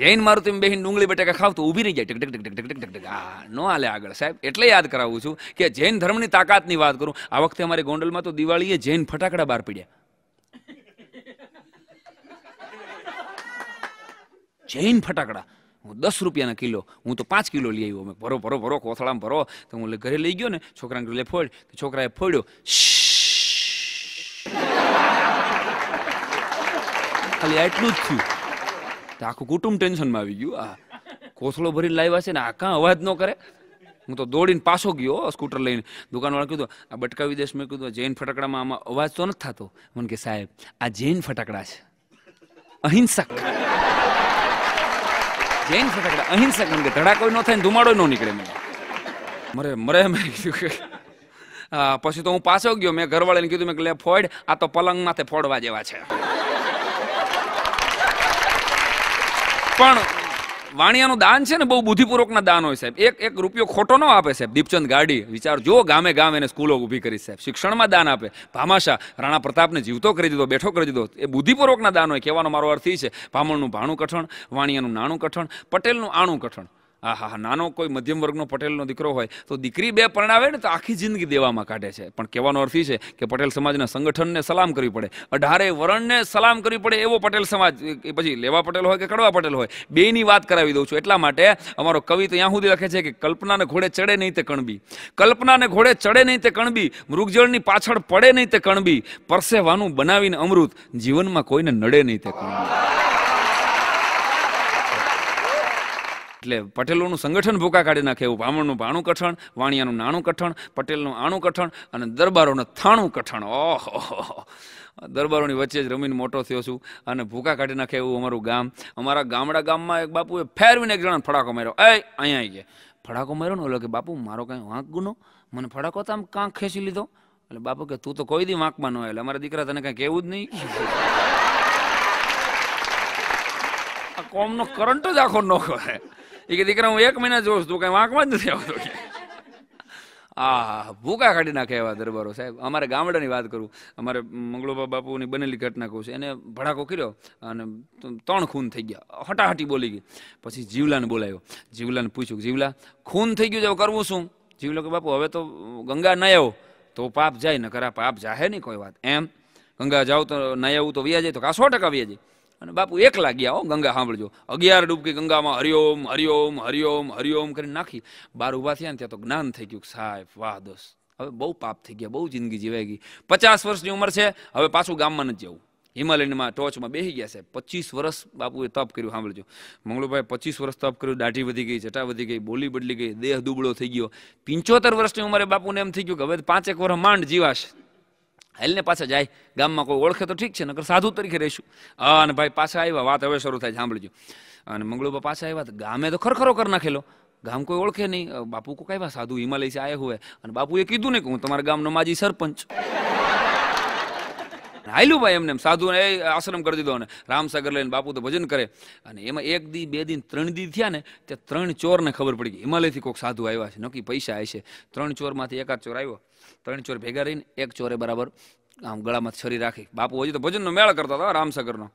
જૈન મારું તો બેહીને ડુંગળી બટાકા ખાવ તો ઊભી રહી જાય ટક ટક ટક ટક ટક ટક આ નો આલે આગળ સાહેબ એટલે યાદ કરાવું છું કે જૈન ધર્મની તાકાતની વાત કરું આ વખતે અમારે ગોંડલમાં તો દિવાળીએ જૈન ફટાકડા બહાર પડ્યા જૈન ફટાકડા હું દસ રૂપિયાના કિલો હું તો પાંચ કિલો લઈ આવ્યો મેં ભરો ભરો ભરો કોથળામાં ભરો તો હું ઘરે લઈ ગયો ને છોકરાને લે ફોડ છોકરાએ ફોડ્યો ખાલી એટલું જ થયું તો આખું કુટુંબ ટેન્શનમાં આવી ગયું આ કોથળો ભરીને લાવ્યા છે ને આ કાં અવાજ ન કરે હું તો દોડીને પાછો ગયો સ્કૂટર લઈને દુકાનવાળા કીધું આ બટકાવી વિદેશ મેં કીધું જૈન ફટાકડામાં આમાં અવાજ તો નથી થતો મને કે સાહેબ આ જૈન ફટાકડા છે અહિંસક જૈન છે એટલે અહિંસક મને ધડાકો ન થાય ધુમાડો નો નીકળે મને મરે મરે મેં કીધું કે પછી તો હું પાછો ગયો મેં ઘરવાળાને કીધું મેં કે લે ફોડ આ તો પલંગ માથે ફોડવા જેવા છે પણ વાણિયાનું દાન છે ને બહુ બુદ્ધિપૂર્વકના દાન હોય સાહેબ એક એક રૂપિયો ખોટો ન આપે સાહેબ દીપચંદ ગાડી વિચાર જો ગામે ગામ એને સ્કૂલો ઊભી કરી સાહેબ શિક્ષણમાં દાન આપે ભામાશા રાણા પ્રતાપને જીવતો કરી દીધો બેઠો કરી દીધો એ બુદ્ધિપૂર્વકના દાન હોય કહેવાનો મારો અર્થ એ છે ભામણનું ભાણું કઠણ વાણિયાનું નાણું કઠણ પટેલનું આણું કઠણ આહા નાનો કોઈ મધ્યમ વર્ગનો પટેલનો દીકરો હોય તો દીકરી બે પરણાવે ને તો આખી જિંદગી દેવામાં કાઢે છે પણ કહેવાનો અર્થ એ છે કે પટેલ સમાજના સંગઠનને સલામ કરવી પડે અઢારે વરણને સલામ કરવી પડે એવો પટેલ સમાજ પછી લેવા પટેલ હોય કે કડવા પટેલ હોય બેની વાત કરાવી દઉં છું એટલા માટે અમારો કવિ તો ત્યાં સુધી લખે છે કે કલ્પનાને ઘોડે ચડે નહીં તે કણબી કલ્પનાને ઘોડે ચડે નહીં તે કણબી મૃગજળની પાછળ પડે નહીં તે કણબી પરસેવાનું બનાવીને અમૃત જીવનમાં કોઈને નડે નહીં તે કણબી એટલે પટેલોનું સંગઠન ભૂકા કાઢી નાખે એવું બ્રાહ્મણનું ભાણું કઠણ વાણિયાનું નાણું કઠણ પટેલનું આણું કઠણ અને દરબારોનું થાણું કઠણ ઓહ દરબારોની વચ્ચે જ રમીને મોટો થયો છું અને ભૂકા કાઢી નાખે એવું અમારું ગામ અમારા ગામડા ગામમાં એક બાપુએ ફેરવીને એક જણા ફડાકો માર્યો એ અહીંયા આવી ગયા ફડાકો માર્યો ને ઓલો કે બાપુ મારો કાંઈ વાંક ગુનો મને ફડાકો તો આમ કાંક ખેંચી લીધો એટલે બાપુ કે તું તો કોઈ દી વાંકમાં ન એટલે અમારા દીકરા તને કાંઈ કહેવું જ નહીં કોમનો કરંટ જ આખો નોખો હે એ કે દીકરા હું એક મહિના જોઉં છું કઈ વાંકમાં જ નથી આવતો કે આ ભૂકા કાઢી નાખે એવા દરબારો સાહેબ અમારે ગામડાની વાત કરું અમારે મંગળોબા બાપુની બનેલી ઘટના કહું છું એને ભડાકો કર્યો અને ત્રણ ખૂન થઈ ગયા હટાહટી બોલી ગઈ પછી જીવલાને બોલાયો જીવલાને પૂછ્યું જીવલા ખૂન થઈ ગયું તો કરવું શું જીવલો કે બાપુ હવે તો ગંગા ન આવો તો પાપ જાય ન કરા પાપ જાહે નહીં કોઈ વાત એમ ગંગા જાઓ તો ન આવું તો વ્યા જાય તો કાસો ટકા વ્યા જાય અને બાપુ એકલા ગયા હો ગંગા સાંભળજો અગિયાર ડૂબકી ગંગામાં હરિઓમ હરિઓમ હરિઓમ હરિઓમ કરીને નાખી બાર ઉભા થયા ને ત્યાં તો જ્ઞાન થઈ ગયું સાહેબ વાહ દોસ હવે બહુ પાપ થઈ ગયા બહુ જિંદગી જીવાઈ ગઈ પચાસ વર્ષની ઉંમર છે હવે પાછું ગામમાં નથી જવું હિમાલયનમાં ટોચમાં બેસી ગયા છે પચીસ વર્ષ બાપુએ તપ કર્યું સાંભળજો મંગળુભાઈ પચીસ વર્ષ તપ કર્યું દાઢી વધી ગઈ જટા વધી ગઈ બોલી બદલી ગઈ દેહ દુબળો થઈ ગયો પિંચોતર વર્ષની ઉંમરે બાપુને એમ થઈ ગયું કે હવે પાંચેક વર્ષ માંડ જીવાશ હેલને પાછા જાય ગામમાં કોઈ ઓળખે તો ઠીક છે નકર સાધુ તરીકે રહીશું અને ભાઈ પાછા આવ્યા વાત હવે શરૂ થાય સાંભળજો અને મંગળુબા પાછા આવ્યા ગામે તો ખરખરો કરી નાખેલો ગામ કોઈ ઓળખે નહીં બાપુ કો આવ્યા સાધુ હિમાલય છે આયા હોય અને બાપુએ કીધું ને કે હું તમારા ગામનો માજી સરપંચ હાલ્યું ભાઈ એમને સાધુ એ આશ્રમ કરી દીધો અને રામસાગર લઈને બાપુ તો ભજન કરે અને એમાં એક દી બે દિન ત્રણ દી થયા ને તે ત્રણ ચોરને ખબર પડી ગઈ હિમાલયથી કોઈક સાધુ આવ્યા છે નક્કી પૈસા આવે છે ત્રણ ચોરમાંથી એકાદ ચોર આવ્યો ત્રણ ચોર ભેગા રહીને એક ચોરે બરાબર આમ ગળામાં છરી રાખી બાપુ હજી તો ભજનનો મેળ કરતા હતા રામસાગરનો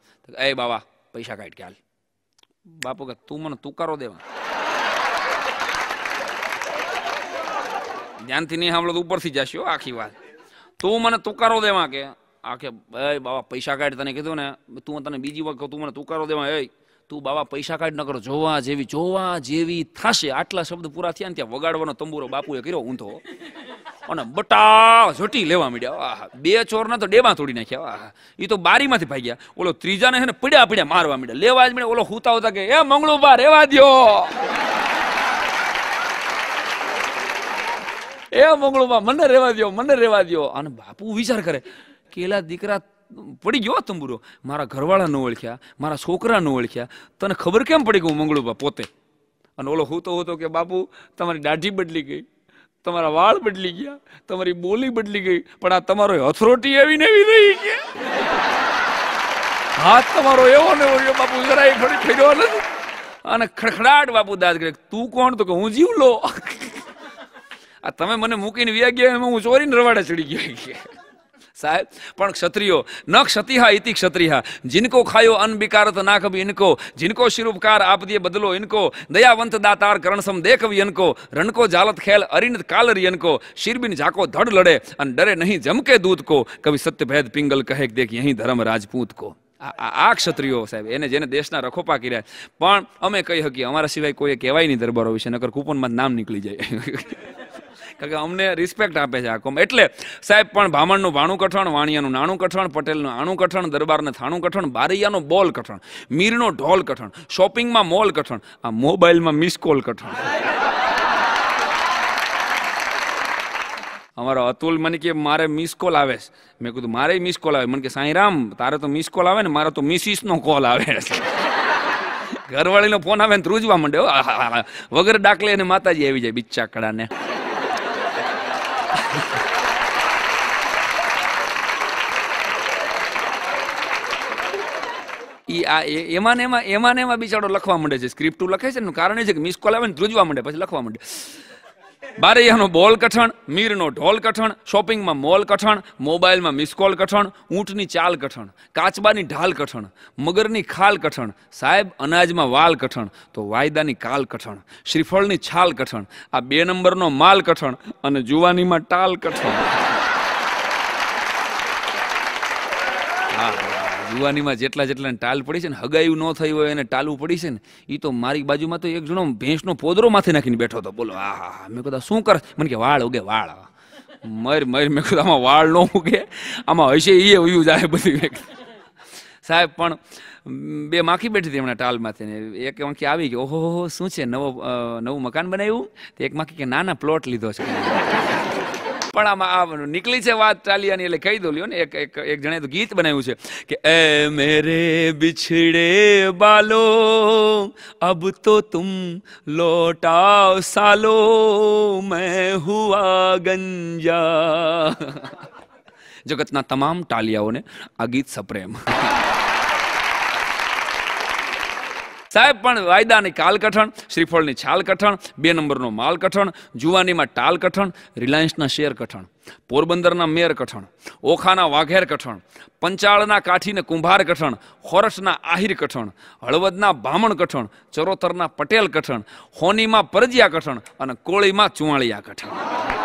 એ બાવા પૈસા કાઢ કે હાલ બાપુ કે તું મને તુકારો દેવા ધ્યાનથી નહીં સાંભળો તો ઉપરથી જશો આખી વાત તું મને તુકારો દેવા કે આખે કે એ બાબા પૈસા કાઢ તને કીધું ને તું તને બીજી વખત તું મને તુકારો દેવા એ તું બાબા પૈસા કાઢ ન કરો જોવા જેવી જોવા જેવી થશે આટલા શબ્દ પૂરા થયા ને ત્યાં વગાડવાનો તંબુરો બાપુએ કર્યો ઊંધો અને બટા ઝટી લેવા માંડ્યા આહા બે ચોરના તો ડેમાં તોડી નાખ્યા આહા એ તો બારીમાંથી ભાગ્યા ઓલો ત્રીજાને છે ને પડ્યા પડ્યા મારવા માંડ્યા લેવા જ માંડ્યા ઓલો હુતા હોતા કે એ મંગળુબા રેવા દ્યો એ મંગળુબા મને રેવા દ્યો મને રેવા દ્યો અને બાપુ વિચાર કરે કેલા દીકરા પડી ગયો તંબુરો મારા ઘરવાળા ન ઓળખ્યા મારા છોકરા ન ઓળખ્યા તને ખબર કેમ પડી ગયું મંગળુબા પોતે અને ઓલો હું તો હતો કે બાપુ તમારી દાઢી બદલી ગઈ તમારા વાળ બદલી ગયા તમારી બોલી બદલી ગઈ પણ આ તમારો હથરોટી એવી ને એવી રહી કે હાથ તમારો એવો ને એવો રહ્યો બાપુ જરાય થોડી ફેર્યો નથી અને ખડખડાટ બાપુ દાદ કરે તું કોણ તો કે હું જીવ લો આ તમે મને મૂકીને વ્યા ગયા એમાં હું ચોરીને રવાડે ચડી ગયા साहेब पर क्षत्रियो न क्षतिहा इति क्षत्रिय जिनको खायो अन्न विकारत ना कभी इनको जिनको शिरुपकार आप दिए बदलो इनको दयावंत दातार करण सम दे कभी इनको रण को जालत खेल अरिन कालर इनको शिर बिन झाको धड़ लड़े अन डरे नहीं जमके दूत को कभी सत्य भेद पिंगल कहे देख यही धर्म राजपूत को आ क्षत्रियो साहब एने जेने देश रखो पाकि रहे पर अमे कही अमरा सिवाय कोई कहवाई नहीं दरबारों विषय नगर कूपन में नाम निकली जाए કે અમને રિસ્પેક્ટ આપે છે આ કોમ એટલે સાહેબ પણ ભામણનું ભાણું કઠણ વાણિયાનું નાણું કઠણ પટેલનું આણું કઠણ દરબારને થાણું કઠણ બારૈયાનું બોલ કઠણ મીરનો ઢોલ કઠણ શોપિંગમાં મોલ કઠણ આ મોબાઈલમાં મિસ કોલ કઠણ અમારો અતુલ મને કે મારે મિસ કોલ આવે મેં કીધું મારે મિસ કોલ આવે મને કે સાંઈરામ તારે તો મિસ કોલ આવે ને મારે તો મિસિસનો કોલ આવે ઘરવાળીનો ફોન આવે ને ધ્રુજવા માંડે વગર ડાકલે અને માતાજી આવી જાય બિચ્ચા કડાને ઈ આ એમાં ને એમાં એમાં એમાં બિચારો લખવા માંડે છે સ્ક્રિપ્ટ લખે છે એનું કારણ એ છે કે મિસ કોલ આવે ને ધ્રુજવા માંડે પછી લખવા માંડે બારૈયાનો બોલ કઠણ મીરનો ઢોલ કઠણ શોપિંગમાં મોલ કઠણ મોબાઈલમાં મિસકોલ કઠણ ઊંટની ચાલ કઠણ કાચબાની ઢાલ કઠણ મગરની ખાલ કઠણ સાહેબ અનાજમાં વાલ કઠણ તો વાયદાની કાલ કઠણ શ્રીફળની છાલ કઠણ આ બે નંબરનો માલ કઠણ અને જુવાનીમાં ટાલ કઠણ યુવાનીમાં જેટલા જેટલા ટાલ પડી છે ને હગાયું ન થઈ હોય એને ટાલું પડી છે ને એ તો મારી બાજુમાં તો એક જણો ભેંસનો પોદરો માથે નાખીને બેઠો હતો બોલો આ હા મેં કીધું શું કર મને કે વાળ ઉગે વાળ મર મર મેં કીધું આમાં વાળ ન ઉગે આમાં હશે એ ઉયું જાય બધી મેં સાહેબ પણ બે માખી બેઠી હતી હમણાં ટાલમાંથી ને એક આંખી આવી કે ઓહો શું છે નવો નવું મકાન બનાવ્યું તો એક માખી કે ના ના પ્લોટ લીધો છે પણ આમાં આ નીકળી છે વાત ચાલિયાની એટલે કહી દો લ્યો ને એક એક એક જણે તો ગીત બનાવ્યું છે કે એ મેરે બિછડે બાલો અબ તો તુમ લોટાઓ સાલો મેં હુઆ ગંજા જગતના તમામ ટાલિયાઓને આ ગીત સપ્રેમ સાહેબ પણ વાયદાની કાલકઠણ શ્રીફળની છાલ કઠણ બે નંબરનો માલ કઠણ જુવાનીમાં ટાલ કઠણ રિલાયન્સના શેર કઠણ પોરબંદરના મેર કઠણ ઓખાના વાઘેર કઠણ પંચાળના કાઠીને કુંભાર કઠણ હોરસના આહિર કઠણ હળવદના ભામણ કઠણ ચરોતરના પટેલ કઠણ હોનીમાં પરજિયા કઠણ અને કોળીમાં ચુવાળિયા કઠણ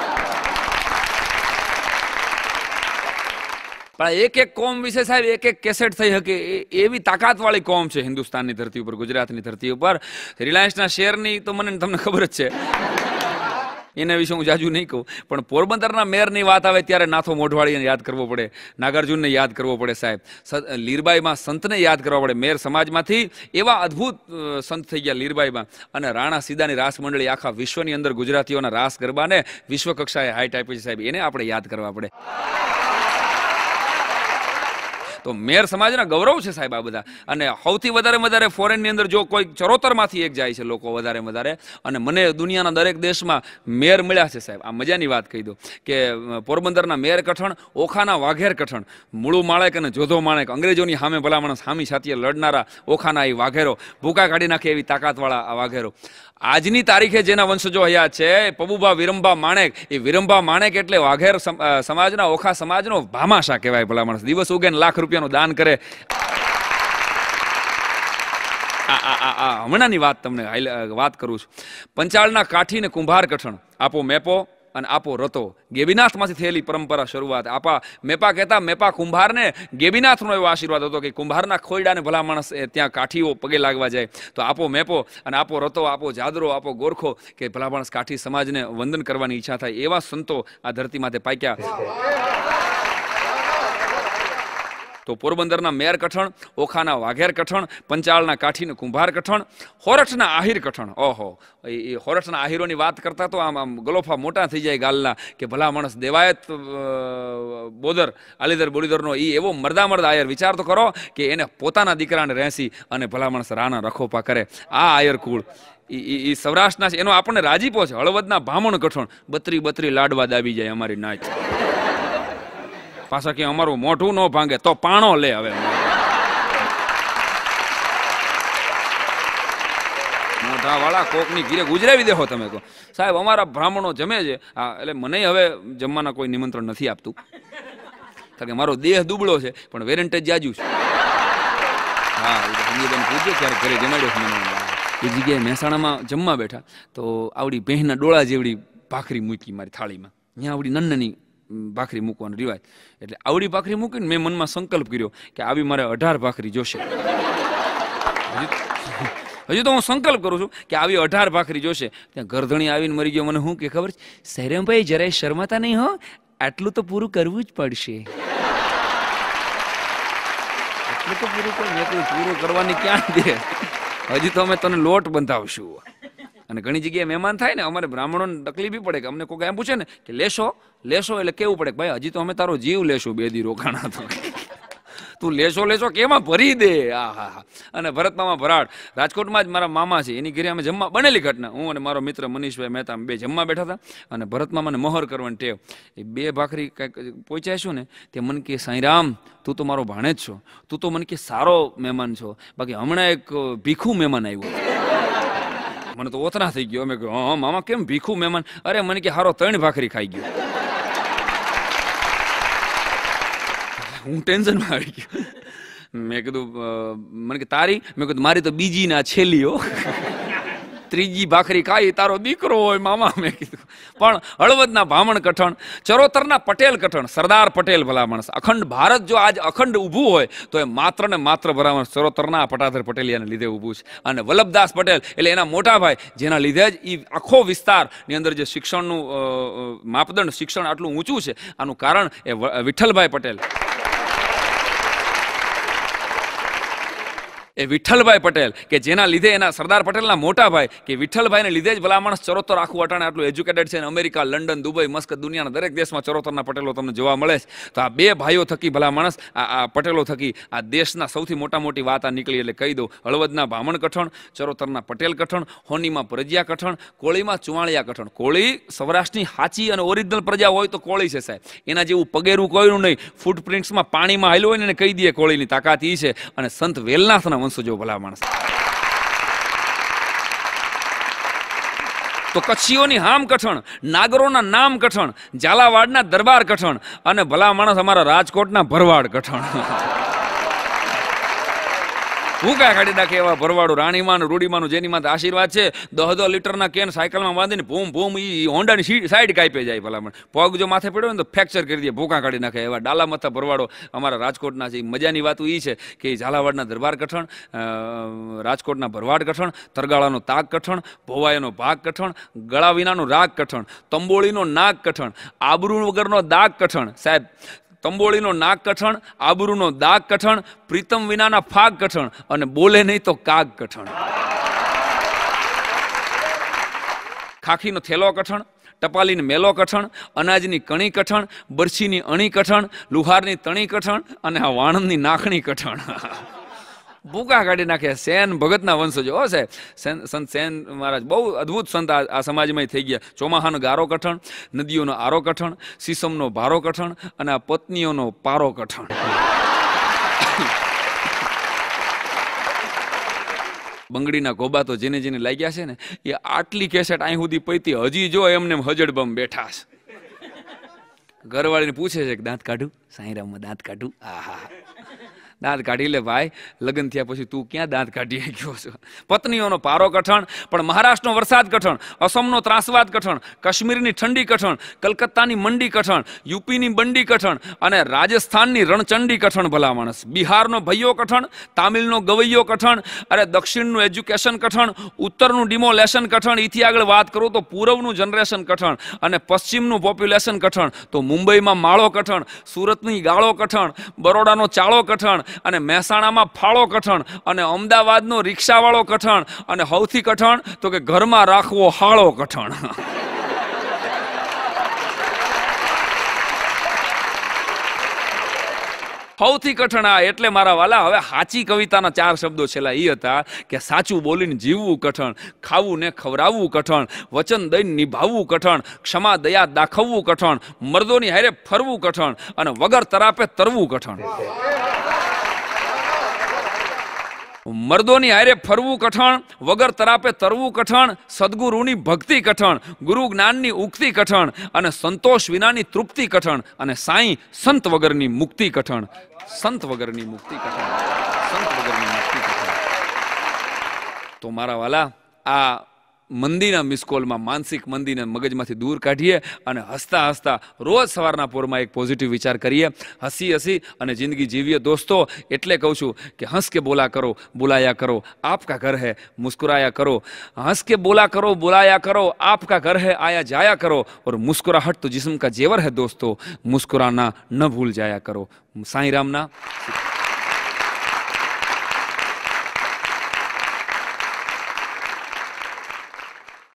પણ એક એક કોમ વિશે સાહેબ એક એક કેસેટ થઈ શકે એવી તાકાતવાળી કોમ છે હિન્દુસ્તાનની ધરતી ઉપર ગુજરાતની ધરતી ઉપર રિલાયન્સના શેરની તો મને તમને ખબર જ છે એના વિશે હું જાજુ નહીં કહું પણ પોરબંદરના મેયરની વાત આવે ત્યારે નાથો મોઢવાળીને યાદ કરવો પડે નાગાર્જુનને યાદ કરવો પડે સાહેબ લીરબાઈમાં સંતને યાદ કરવા પડે મેયર સમાજમાંથી એવા અદ્ભુત સંત થઈ ગયા લીરબાઈમાં અને રાણા સીદાની રાસ મંડળી આખા વિશ્વની અંદર ગુજરાતીઓના રાસ ગરબાને વિશ્વકક્ષાએ હાઈટ આપી છે સાહેબ એને આપણે યાદ કરવા પડે તો મેર સમાજના ગૌરવ છે સાહેબ આ બધા અને સૌથી વધારે વધારે ફોરેનની અંદર જો કોઈ ચરોતરમાંથી એક જાય છે લોકો વધારે વધારે અને મને દુનિયાના દરેક દેશમાં મેર મળ્યા છે સાહેબ આ મજાની વાત કહી દો કે પોરબંદરના મેર કઠણ ઓખાના વાઘેર કઠણ મૂળું માણેક અને જોધો માણેક અંગ્રેજોની સામે ભલામણ સામી છાતીએ લડનારા ઓખાના એ વાઘેરો ભૂકા કાઢી નાખે એવી તાકાતવાળા આ વાઘેરો આજની તારીખે જેના વંશજો અહીંયા છે પબુભા વિરંભા માણેક એ વિરંભા માણેક એટલે વાઘેર સમાજના ઓખા સમાજનો ભામાશા કહેવાય ભલા માણસ દિવસ ઉગે લાખ રૂપિયાનું દાન કરે હમણાંની વાત તમને વાત કરું છું પંચાળના કાઠી ને કુંભાર કઠણ આપો મેપો અને આપો રતો ગેબીનાથમાંથી થયેલી પરંપરા શરૂઆત આપા મેપા કહેતા મેપા કુંભારને ગેબીનાથનો એવો આશીર્વાદ હતો કે કુંભારના ખોયડાને ભલા માણસ ત્યાં કાઠીઓ પગે લાગવા જાય તો આપો મેપો અને આપો રતો આપો જાદરો આપો ગોરખો કે ભલા માણસ કાઠી સમાજને વંદન કરવાની ઈચ્છા થાય એવા સંતો આ ધરતી માથે પાક્યા તો પોરબંદરના મેર કઠણ ઓખાના વાઘેર કઠણ પંચાળના કાઠીને કુંભાર કઠણ હોરઠના આહિર કઠણ ઓહો એ હોરઠના આહિરોની વાત કરતા તો આમ આમ ગલોફા મોટા થઈ જાય ગાલના કે ભલા માણસ દેવાયત બોદર આલીદર બોલીદરનો એ એવો મરદા મરદા આયર વિચાર તો કરો કે એને પોતાના દીકરાને રહેસી અને ભલા માણસ રાના રખોપા કરે આ આયર કુળ એ સૌરાષ્ટ્રના છે એનો આપણને રાજીપો છે હળવદના ભામણ કઠણ બત્રી બત્રી લાડવા દાબી જાય અમારી નાચ પાછા કે અમારું મોઢું ન ભાંગે તો પાણો લે હવે મોઢાવાળા કોકની ગીરે ગુજરાવી દેહો તમે કહો સાહેબ અમારા બ્રાહ્મણો જમે છે હા એટલે મને હવે જમવાના કોઈ નિમંત્રણ નથી આપતું કારણ કે મારો દેહ દુબળો છે પણ વેરેન્ટેજ જાજુ છે હા પૂછ્યું પૂછજો ક્યારે ઘરે જમાડ્યો એ જગ્યાએ મહેસાણામાં જમવા બેઠા તો આવડી બહેનના ડોળા જેવડી ભાખરી મૂકી મારી થાળીમાં ત્યાં આવડી નન્નની ભાખરી મૂકવાનો રિવાજ એટલે આવડી ભાખરી મૂકીને મેં મનમાં સંકલ્પ કર્યો કે આવી મારે અઢાર ભાખરી જોશે હજુ તો હું સંકલ્પ કરું છું કે આવી અઢાર ભાખરી જોશે ત્યાં ગરધણી આવીને મરી ગયો મને શું કે ખબર છે સહેરમભાઈ જરાય શરમાતા નહીં હો આટલું તો પૂરું કરવું જ પડશે આટલું તો પૂરું પૂરું કરવાની ક્યાં દે હજી તો અમે તને લોટ બંધાવશું અને ઘણી જગ્યાએ મહેમાન થાય ને અમારે બ્રાહ્મણોને તકલીફી પડે કે અમને કોઈ એમ પૂછે ને કે લેશો લેશો એટલે કેવું પડે ભાઈ હજી તો અમે તારો જીવ લેશું બે દી રોકાણા તો તું લેશો લેશો કેમાં ભરી દે આ હા હા અને ભરતમામા ભરાડ રાજકોટમાં જ મારા મામા છે એની ઘરે અમે જમવા બનેલી ઘટના હું અને મારો મિત્ર મનીષભાઈ મહેતા બે જમવા બેઠા હતા અને ભરતમામાને મહોર કરવાની ટેવ એ બે ભાખરી કંઈક પહોંચ્યાશું ને તે મન કે સાંઈરામ તું તો મારો ભાણે જ છો તું તો મન કે સારો મહેમાન છો બાકી હમણાં એક ભીખું મહેમાન આવ્યું મને તો ઓતરા થઈ ગયો મેં કહ્યું મામા કેમ ભીખું મહેમાન અરે મને કે હારો ત્રણ ભાખરી ખાઈ ગયો હું ટેન્શનમાં આવી ગયો મેં કીધું મને કે તારી મેં કીધું મારી તો બીજી ના છેલ્લીઓ ત્રીજી ભાખરી ખાઈ તારો દીકરો હોય મામા મેં કીધું પણ હળવદના ભામણ કઠણ ચરોતરના પટેલ કઠણ સરદાર પટેલ ભલા માણસ અખંડ ભારત જો આજ અખંડ ઊભું હોય તો એ માત્ર ને માત્ર ભલા ચરોતરના પટાધર પટેલિયાને લીધે ઊભું છે અને વલ્લભદાસ પટેલ એટલે એના મોટા ભાઈ જેના લીધે જ એ આખો વિસ્તારની અંદર જે શિક્ષણનું માપદંડ શિક્ષણ આટલું ઊંચું છે આનું કારણ એ વિઠ્ઠલભાઈ પટેલ એ વિઠ્ઠલભાઈ પટેલ કે જેના લીધે એના સરદાર પટેલના મોટા ભાઈ કે વિઠ્ઠલભાઈને લીધે જ ભલા માણસ ચરોતર આખું અટાણે આટલું એજ્યુકેટેડ છે અને અમેરિકા લંડન દુબઈ મસ્કત દુનિયાના દરેક દેશમાં ચરોતરના પટેલો તમને જોવા મળે છે તો આ બે ભાઈઓ થકી ભલા માણસ આ પટેલો થકી આ દેશના સૌથી મોટા મોટી વાત આ નીકળી એટલે કહી દઉં હળવદના બામણ કઠણ ચરોતરના પટેલ કઠણ હોનીમાં પ્રજ્યા કઠણ કોળીમાં ચુવાણિયા કઠણ કોળી સૌરાષ્ટ્રની હાચી અને ઓરિજિનલ પ્રજા હોય તો કોળી છે સાહેબ એના જેવું પગેરું કોઈનું નહીં ફૂટપ્રિન્ટ્સમાં પાણીમાં હાલ્યું હોય ને કહી દઈએ કોળીની તાકાત એ છે અને સંત વેલનાથના માણસો જેવો ભલા માણસ તો કચ્છીઓની હામ કઠણ નાગરોના નામ કઠણ ઝાલાવાડના દરબાર કઠણ અને ભલા માણસ અમારા રાજકોટના ભરવાડ કઠણ ભૂકા કાઢી નાખે એવા ભરવાડું રાણીમાન રૂડીમાનું જેની માથે આશીર્વાદ છે દહ દહ લીટરના કેન સાયકલમાં બાંધીને ભૂમ ભૂમ એ હોન્ડાની સાઈડ કાપી જાય ભલામણ પગ જો માથે પડ્યો ને તો ફ્રેક્ચર કરી દે ભૂકા કાઢી નાખે એવા ડાલા મથા ભરવાડો અમારા રાજકોટના છે મજાની વાત એ છે કે ઝાલાવાડના દરબાર કઠણ રાજકોટના ભરવાડ કઠણ તરગાળાનો તાગ કઠણ ભોવાયાનો ભાગ કઠણ ગળા વિનાનું રાગ કઠણ તંબોળીનો નાગ કઠણ આબરૂ વગરનો દાગ કઠણ સાહેબ કંબોળીનો નાક કઠણ આબરૂનો દાગ કઠણ પ્રીતમ વિનાના ફાગ કઠણ અને બોલે નહીં તો કાગ કઠણ ખાખીનો થેલો કઠણ ટપાલીની મેલો કઠણ અનાજની કણી કઠણ બરછીની અણી કઠણ લુહારની તણી કઠણ અને આ વાણંદની નાખણી કઠણ ભૂકા કાઢી નાખે સેન ભગતના વંશજો હો સાહેબ સેન સંત સેન મહારાજ બહુ અદ્ભુત સંત આ સમાજમાં થઈ ગયા ચોમાહાનો ગારો કઠણ નદીઓનો આરો કઠણ સીસમનો ભારો કઠણ અને આ પત્નીઓનો પારો કઠણ બંગડીના ગોબા તો જેને જેને લાગ્યા છે ને એ આટલી કેસેટ અહીં સુધી પૈતી હજી જો એમને હજડબમ બેઠા છે ઘરવાળીને પૂછે છે કે દાંત કાઢું સાંઈરામમાં દાંત કાઢું આહા દાંત કાઢી લે ભાઈ લગ્ન થયા પછી તું ક્યાં દાંત કાઢી ગયો છો પત્નીઓનો પારો કઠણ પણ મહારાષ્ટ્રનો વરસાદ કઠણ અસમનો ત્રાસવાદ કઠણ કાશ્મીરની ઠંડી કઠણ કલકત્તાની મંડી કઠણ યુપીની બંડી કઠણ અને રાજસ્થાનની રણચંડી કઠણ ભલા માણસ બિહારનો ભૈયો કઠણ તામિલનો ગવૈયો કઠણ અરે દક્ષિણનું એજ્યુકેશન કઠણ ઉત્તરનું ડિમોલેશન કઠણ એથી આગળ વાત કરું તો પૂર્વનું જનરેશન કઠણ અને પશ્ચિમનું પોપ્યુલેશન કઠણ તો મુંબઈમાં માળો કઠણ સુરતની ગાળો કઠણ બરોડાનો ચાળો કઠણ અને મહેસાણામાં ફાળો કઠણ અને અમદાવાદનો રિક્ષાવાળો કઠણ અને સૌથી કઠણ તો કે ઘરમાં રાખવો હાળો કઠણ સૌથી કઠણ આ એટલે મારા વાલા હવે સાચી કવિતાના ચાર શબ્દો છેલ્લા એ હતા કે સાચું બોલીને જીવવું કઠણ ખાવું ને ખવડાવવું કઠણ વચન દઈને નિભાવવું કઠણ ક્ષમા દયા દાખવવું કઠણ મર્દોની હારે ફરવું કઠણ અને વગર તરાપે તરવું કઠણ મર્દોની હારે ફરવું કઠણ વગર તરાપે તરવું કઠણ સદગુરુની ભક્તિ કઠણ ગુરુ જ્ઞાનની ઉક્તિ કઠણ અને સંતોષ વિનાની તૃપ્તિ કઠણ અને સાંઈ સંત વગરની મુક્તિ કઠણ સંત વગરની મુક્તિ કઠણ સંત વગરની મુક્તિ કઠણ તો મારા વાલા આ મંડીના મિસ્કોલમાં માનસિક મંડીને મગજમાંથી દૂર કાઢીએ અને હસતા-હસતા રોજ સવારના પહોરમાં એક પોઝિટિવ વિચાર કરીએ હસી-હસી અને જિંદગી જીવિયે દોસ્તો એટલે કહું છું કે હસકે બોલા કરો બુલાયા કરો આપકા ઘર હે મુસ્કુરાયા કરો હસકે બોલા કરો બુલાયા કરો આપકા ઘર હે આયા જાયા કરો ઓર મુસ્કુરાહટ તો જિસમ કા જેવર હે દોસ્તો મુસ્કુરાના ન ભૂલ जाया કરો સાઈરામના